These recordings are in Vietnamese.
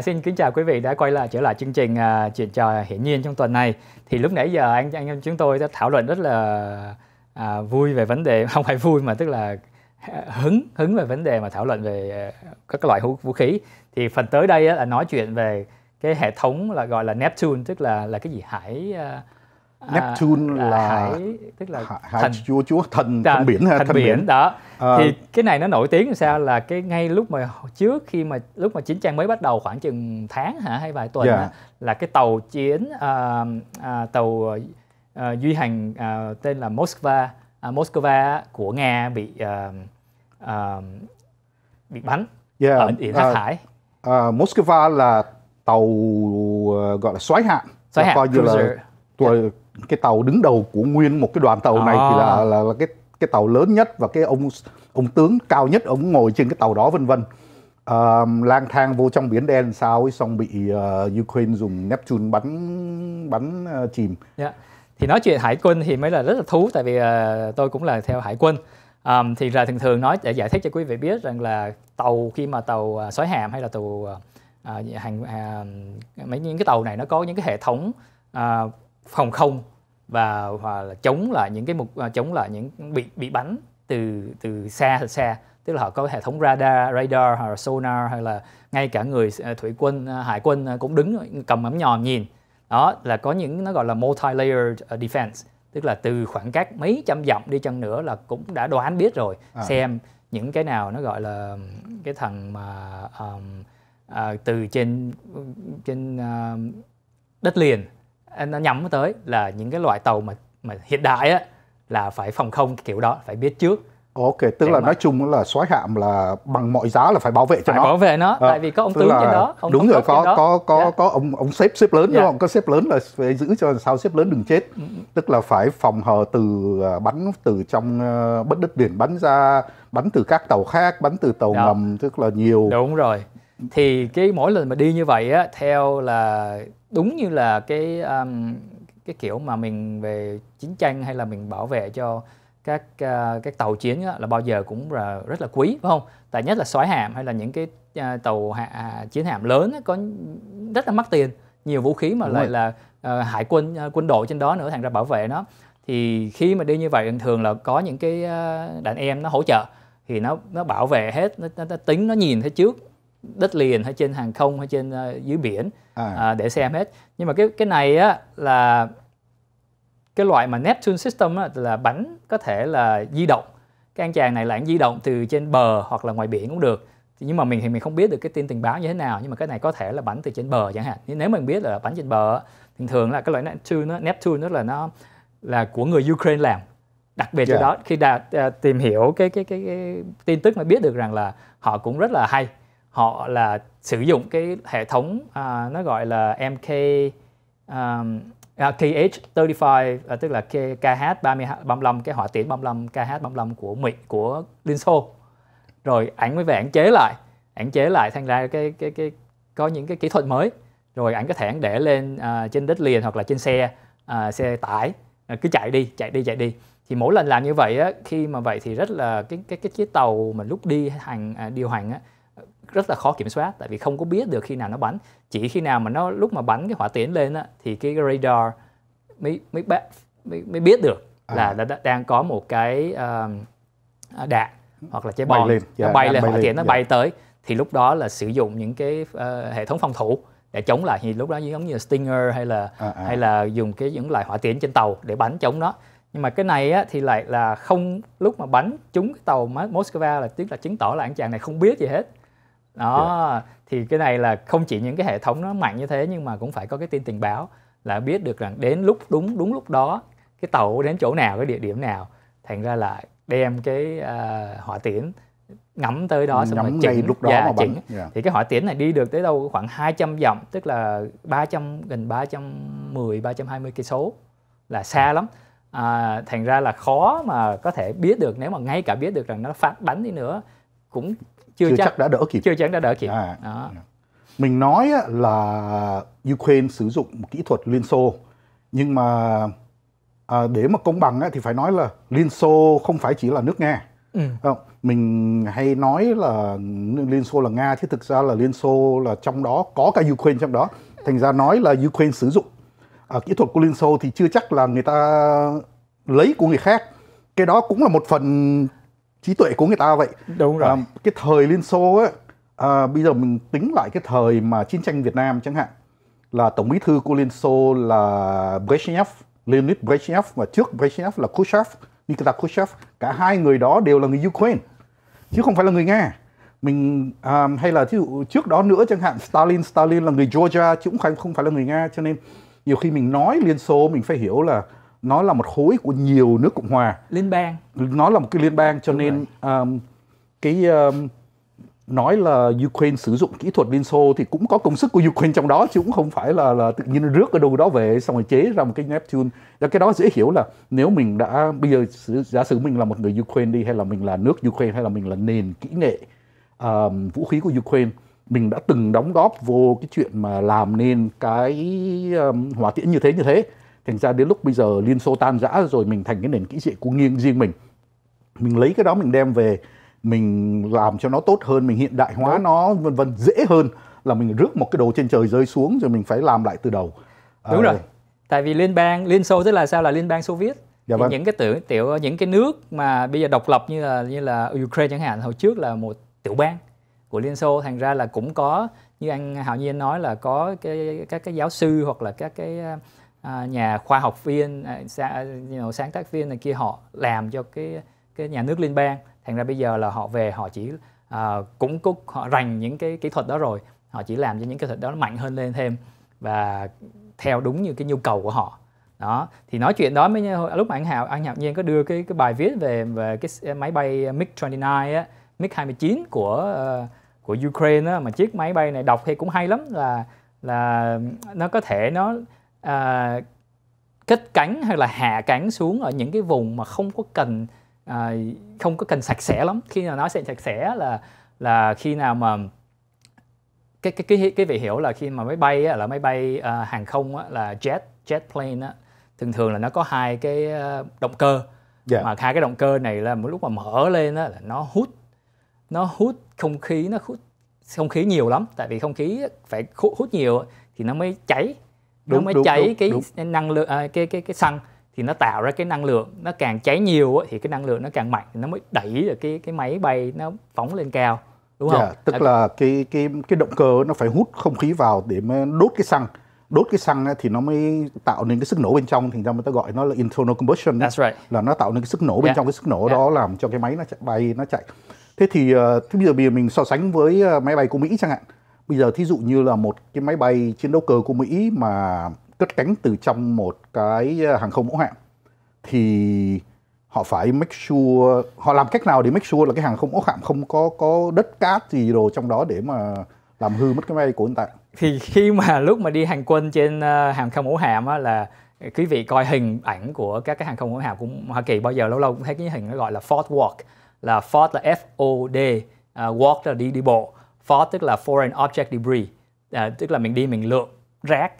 Dạ, xin kính chào quý vị đã quay lại trở lại chương trình uh, chuyện trò hiển nhiên trong tuần này. Thì lúc nãy giờ anh anh chúng tôi đã thảo luận rất là à, vui về vấn đề không phải vui mà tức là hứng hứng về vấn đề mà thảo luận về à, các loại vũ khí. Thì phần tới đây là nói chuyện về cái hệ thống là gọi là Neptune tức là là cái gì hải uh, À, Neptune à, là hải, tức là hải, thần chúa chúa thần à, thần biển thần, thần biển, biển. đó à, thì cái này nó nổi tiếng làm sao là cái ngay lúc mà trước khi mà lúc mà chiến tranh mới bắt đầu khoảng chừng tháng hả hay vài tuần yeah. Đó, dạ. là cái tàu chiến à, à, tàu à, duy hành à, tên là Moskva à, Moskva của nga bị à, à, bị bắn yeah. Dạ, ở biển sát à, hải à, Moskva là tàu à, gọi là xoái hạn xoáy hạn coi như là cái tàu đứng đầu của nguyên một cái đoàn tàu này à. thì là, à. là là cái cái tàu lớn nhất và cái ông ông tướng cao nhất ông ngồi trên cái tàu đó vân vân uh, lang thang vô trong biển đen sao ấy xong bị uh, Ukraine dùng Neptune bắn bắn uh, chìm. Yeah. Dạ. Thì nói chuyện hải quân thì mới là rất là thú tại vì uh, tôi cũng là theo hải quân. Um, thì là thường thường nói để giải thích cho quý vị biết rằng là tàu khi mà tàu uh, sói hàm hay là tàu uh, hàng uh, mấy những cái tàu này nó có những cái hệ thống uh, phòng không và hoặc là chống lại những cái mục à, chống lại những bị bị bắn từ từ xa từ xa tức là họ có hệ thống radar radar hoặc là sonar hay là ngay cả người à, thủy quân à, hải quân cũng đứng cầm ấm nhòm nhìn đó là có những nó gọi là multi layered defense tức là từ khoảng cách mấy trăm dặm đi chăng nữa là cũng đã đoán biết rồi à. xem những cái nào nó gọi là cái thằng mà um, uh, từ trên trên uh, đất liền Ờ, nó nhắm tới là những cái loại tàu mà mà hiện đại á là phải phòng không kiểu đó phải biết trước Ok, tức là mà... nói chung là sói hạm là bằng mọi giá là phải bảo vệ cho phải nó. bảo vệ nó, à, tại vì có ông tướng là... trên đó. Ông đúng rồi, có có có dạ. yeah. có ông ông sếp sếp lớn yeah. Dạ. đúng không? Có sếp lớn là phải giữ cho sao sếp lớn đừng chết. Ừ, ừ. Tức là phải phòng hờ từ à, bắn từ trong ờ, bất đất biển bắn ra, bắn từ các tàu khác, bắn từ tàu Đó. Dạ. ngầm, tức là nhiều. Đúng rồi thì cái mỗi lần mà đi như vậy á theo là đúng như là cái um, cái kiểu mà mình về chiến tranh hay là mình bảo vệ cho các uh, các tàu chiến á, là bao giờ cũng là rất là quý phải không? Tại nhất là sói hạm hay là những cái uh, tàu hạ, à, chiến hạm lớn á, có rất là mắc tiền, nhiều vũ khí mà Đúng lại rồi. là uh, hải quân uh, quân đội trên đó nữa thành ra bảo vệ nó. Thì khi mà đi như vậy thường là có những cái uh, đàn em nó hỗ trợ thì nó nó bảo vệ hết, nó, nó, nó tính nó nhìn thấy trước đất liền hay trên hàng không hay trên uh, dưới biển à. À, để xem hết nhưng mà cái cái này á là cái loại mà Neptune system á, là bánh có thể là di động cái anh chàng này là anh di động từ trên bờ hoặc là ngoài biển cũng được nhưng mà mình thì mình không biết được cái tin tình báo như thế nào nhưng mà cái này có thể là bắn từ trên bờ chẳng hạn nếu mình biết là bắn trên bờ thì thường là cái loại Neptune đó, Neptune đó là nó là của người Ukraine làm đặc biệt yeah. Dạ. đó khi đã uh, tìm hiểu cái, cái cái cái tin tức mà biết được rằng là họ cũng rất là hay họ là sử dụng cái hệ thống à, nó gọi là MK um, à, KH35 à, tức là KH35 cái hỏa tiễn 35 KH35 của Mỹ của Liên Xô rồi ảnh mới về ảnh chế lại ảnh chế lại thành ra cái cái cái có những cái kỹ thuật mới rồi ảnh có thể để lên à, trên đất liền hoặc là trên xe à, xe tải à, cứ chạy đi chạy đi chạy đi thì mỗi lần làm như vậy á, khi mà vậy thì rất là cái cái cái chiếc tàu mà lúc đi hàng à, điều hành á, rất là khó kiểm soát tại vì không có biết được khi nào nó bắn chỉ khi nào mà nó lúc mà bắn cái hỏa tiễn lên á, thì cái radar mới mới mới, mới biết được à. là à. là đã, đang có một cái uh, đạn hoặc là trái bom bay lên, nó bay lên bay hỏa tiễn nó yeah. bay tới thì lúc đó là sử dụng những cái uh, hệ thống phòng thủ để chống lại thì lúc đó giống như là Stinger hay là à, à. hay là dùng cái những loại hỏa tiễn trên tàu để bắn chống nó nhưng mà cái này á, thì lại là không lúc mà bắn trúng cái tàu Moskva là tức là chứng tỏ là anh chàng này không biết gì hết đó dạ. thì cái này là không chỉ những cái hệ thống nó mạnh như thế nhưng mà cũng phải có cái tin tình báo là biết được rằng đến lúc đúng đúng lúc đó cái tàu đến chỗ nào cái địa điểm nào thành ra là đem cái uh, hỏa tiễn ngắm tới đó xong rồi chỉnh lúc đó dạ, mà chỉnh. Yeah. Dạ. thì cái hỏa tiễn này đi được tới đâu khoảng 200 dặm tức là 300 gần 310 320 cây số là xa lắm à, thành ra là khó mà có thể biết được nếu mà ngay cả biết được rằng nó phát bắn đi nữa cũng chưa, chưa chắc, chắc đã đỡ kịp chưa chắc đã đỡ kịp à. đó. mình nói là Ukraine sử dụng kỹ thuật Liên Xô nhưng mà à, để mà công bằng thì phải nói là Liên Xô không phải chỉ là nước Nga ừ. mình hay nói là Liên Xô là Nga chứ thực ra là Liên Xô là trong đó có cả Ukraine trong đó thành ra nói là Ukraine sử dụng à, kỹ thuật của Liên Xô thì chưa chắc là người ta lấy của người khác cái đó cũng là một phần trí tuệ của người ta vậy đúng à, rồi à, cái thời liên xô ấy à, bây giờ mình tính lại cái thời mà chiến tranh việt nam chẳng hạn là tổng bí thư của liên xô là brezhnev leonid brezhnev và trước brezhnev là khrushchev nikita khrushchev cả hai người đó đều là người ukraine chứ không phải là người nga mình à, hay là thí dụ trước đó nữa chẳng hạn stalin stalin là người georgia chứ cũng không phải là người nga cho nên nhiều khi mình nói liên xô mình phải hiểu là nó là một khối của nhiều nước cộng hòa liên bang nó là một cái liên bang cho Đúng nên um, cái um, nói là Ukraine sử dụng kỹ thuật Liên Xô thì cũng có công sức của Ukraine trong đó chứ cũng không phải là là tự nhiên rước ở đâu đó về xong rồi chế ra một cái Neptune. Và cái đó dễ hiểu là nếu mình đã bây giờ giả sử mình là một người Ukraine đi hay là mình là nước Ukraine hay là mình là nền kỹ nghệ um, vũ khí của Ukraine mình đã từng đóng góp vô cái chuyện mà làm nên cái um, hỏa tiễn như thế như thế thành ra đến lúc bây giờ liên xô tan rã rồi mình thành cái nền kỹ trị của nghiêng riêng mình mình lấy cái đó mình đem về mình làm cho nó tốt hơn mình hiện đại hóa Đúng. nó vân vân dễ hơn là mình rước một cái đồ trên trời rơi xuống rồi mình phải làm lại từ đầu đúng à, rồi tại vì liên bang liên xô tức là sao là liên bang xô viết dạ vâng. những cái tiểu tiểu những cái nước mà bây giờ độc lập như là như là ukraine chẳng hạn hồi trước là một tiểu bang của liên xô thành ra là cũng có như anh hạo nhiên nói là có cái các cái giáo sư hoặc là các cái À, nhà khoa học viên à, you know, sáng tác viên này kia họ làm cho cái cái nhà nước liên bang thành ra bây giờ là họ về họ chỉ à, cũng cúc họ rành những cái kỹ thuật đó rồi họ chỉ làm cho những kỹ thuật đó mạnh hơn lên thêm và theo đúng như cái nhu cầu của họ đó thì nói chuyện đó mới lúc mà anh Hạo anh Hạo Nhiên có đưa cái cái bài viết về về cái máy bay MiG 29 á MiG 29 của uh, của Ukraine á mà chiếc máy bay này đọc thì cũng hay lắm là là nó có thể nó à, kết cánh hay là hạ cánh xuống ở những cái vùng mà không có cần à, không có cần sạch sẽ lắm khi nào nói sẽ sạch sẽ là là khi nào mà cái cái cái cái vị hiểu là khi mà máy bay á, là máy bay à, hàng không á, là jet jet plane á, thường thường là nó có hai cái à, động cơ yeah. Dạ. mà hai cái động cơ này là một lúc mà mở lên á, là nó hút nó hút không khí nó hút không khí nhiều lắm tại vì không khí phải hút nhiều thì nó mới cháy đúng, nó mới đúng, cháy đúng, cái đúng. năng lượng à, cái cái cái xăng thì nó tạo ra cái năng lượng nó càng cháy nhiều thì cái năng lượng nó càng mạnh nó mới đẩy được cái cái máy bay nó phóng lên cao đúng không? Yeah, dạ, tức là cái cái cái động cơ nó phải hút không khí vào để mà đốt cái xăng đốt cái xăng thì nó mới tạo nên cái sức nổ bên trong thì ra người ta gọi nó là internal combustion That's right. là nó tạo nên cái sức nổ bên yeah. Dạ. trong cái sức nổ yeah. Dạ. đó làm cho cái máy nó chạy bay nó chạy thế thì à, thế bây giờ bây giờ mình so sánh với à, máy bay của Mỹ chẳng hạn Bây giờ thí dụ như là một cái máy bay chiến đấu cơ của Mỹ mà cất cánh từ trong một cái à, hàng không mẫu hạm thì họ phải make sure họ làm cách nào để make sure là cái hàng không ốc hạm không có có đất cát gì đồ trong đó để mà làm hư mất cái máy bay của anh ta thì khi mà lúc mà đi hành quân trên à, hàng không mẫu hạm á là quý vị coi hình ảnh của các cái hàng không mẫu hạm của Hoa Kỳ bao giờ lâu lâu cũng thấy cái hình nó gọi là Ford Walk là Ford là F O D uh, à, walk là đi đi bộ FOD tức là Foreign Object Debris à, tức là mình đi mình lượm rác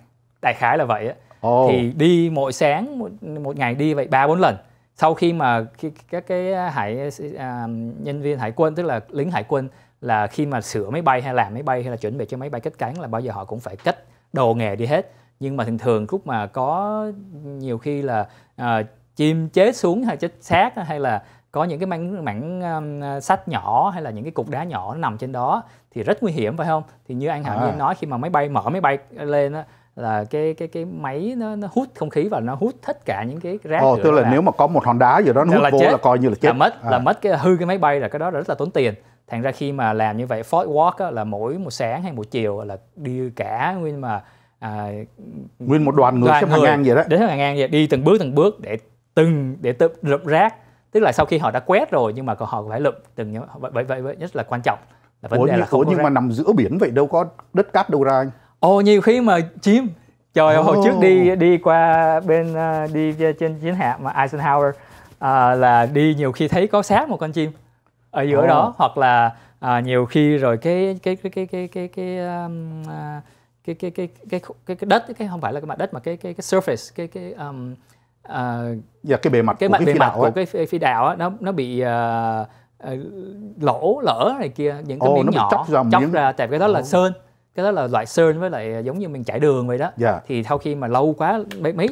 đại khái là vậy á oh. thì đi mỗi sáng một, một ngày đi vậy ba bốn lần sau khi mà khi, các cái hải à, nhân viên hải quân tức là lính hải quân là khi mà sửa máy bay hay làm máy bay hay là chuẩn bị cho máy bay cất cánh là bao giờ họ cũng phải cất đồ nghề đi hết nhưng mà thường thường lúc mà có nhiều khi là à, chim chế xuống hay chết xác hay là có những cái mảnh mảnh um, sách nhỏ hay là những cái cục đá nhỏ nằm trên đó thì rất nguy hiểm phải không thì như anh hảo à. nói khi mà máy bay mở máy bay lên á là cái cái cái máy nó, nó hút không khí và nó hút tất cả những cái rác. Ồ, tức là nếu mà có một hòn đá gì đó nó hút là vô chết. là coi như là chết. Là mất, à. là mất cái hư cái máy bay là cái đó rất là tốn tiền. Thành ra khi mà làm như vậy Ford Walk á, là mỗi một sáng hay một chiều là đi cả nguyên mà à, nguyên một đoàn người đoàn xếp hàng ngang vậy đó. Đến hàng ngang vậy đi từng bước từng bước để từng để tự rụp rác tức là sau khi họ đã quét rồi nhưng mà họ phải lượm từng nhóm vậy vậy vậy rất là quan trọng là vấn ủa, đề như, là không ủa, nhưng rác. mà nằm giữa biển vậy đâu có đất cát đâu ra anh ồ nhiều khi mà chim trời oh. hồi trước đi đi qua bên đi trên chiến hạm mà Eisenhower à, là đi nhiều khi thấy có xác một con chim ở giữa oh. đó hoặc là à, nhiều khi rồi cái cái cái cái cái cái, cái um, cái cái cái cái cái cái đất cái không phải là cái mặt đất mà cái cái cái surface cái cái um, và ờ, dạ, cái bề mặt cái của cái bề mặt của cái phi đạo á, nó nó bị à, lỗ lỡ này kia những cái Ồ, miếng nhỏ chóc ra, chóc miếng. ra tại cái đó là Ồ. sơn cái đó là loại sơn với lại giống như mình chảy đường vậy đó yeah. Dạ. thì sau khi mà lâu quá mấy, mấy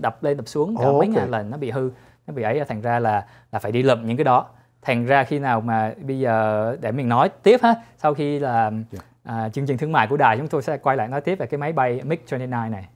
đập lên đập xuống cả oh, mấy okay. ngàn lần nó bị hư nó bị ấy thành ra là là phải đi lượm những cái đó thành ra khi nào mà bây giờ để mình nói tiếp ha sau khi là yeah. Dạ. à, chương trình thương mại của đài chúng tôi sẽ quay lại nói tiếp về cái máy bay MiG 29 này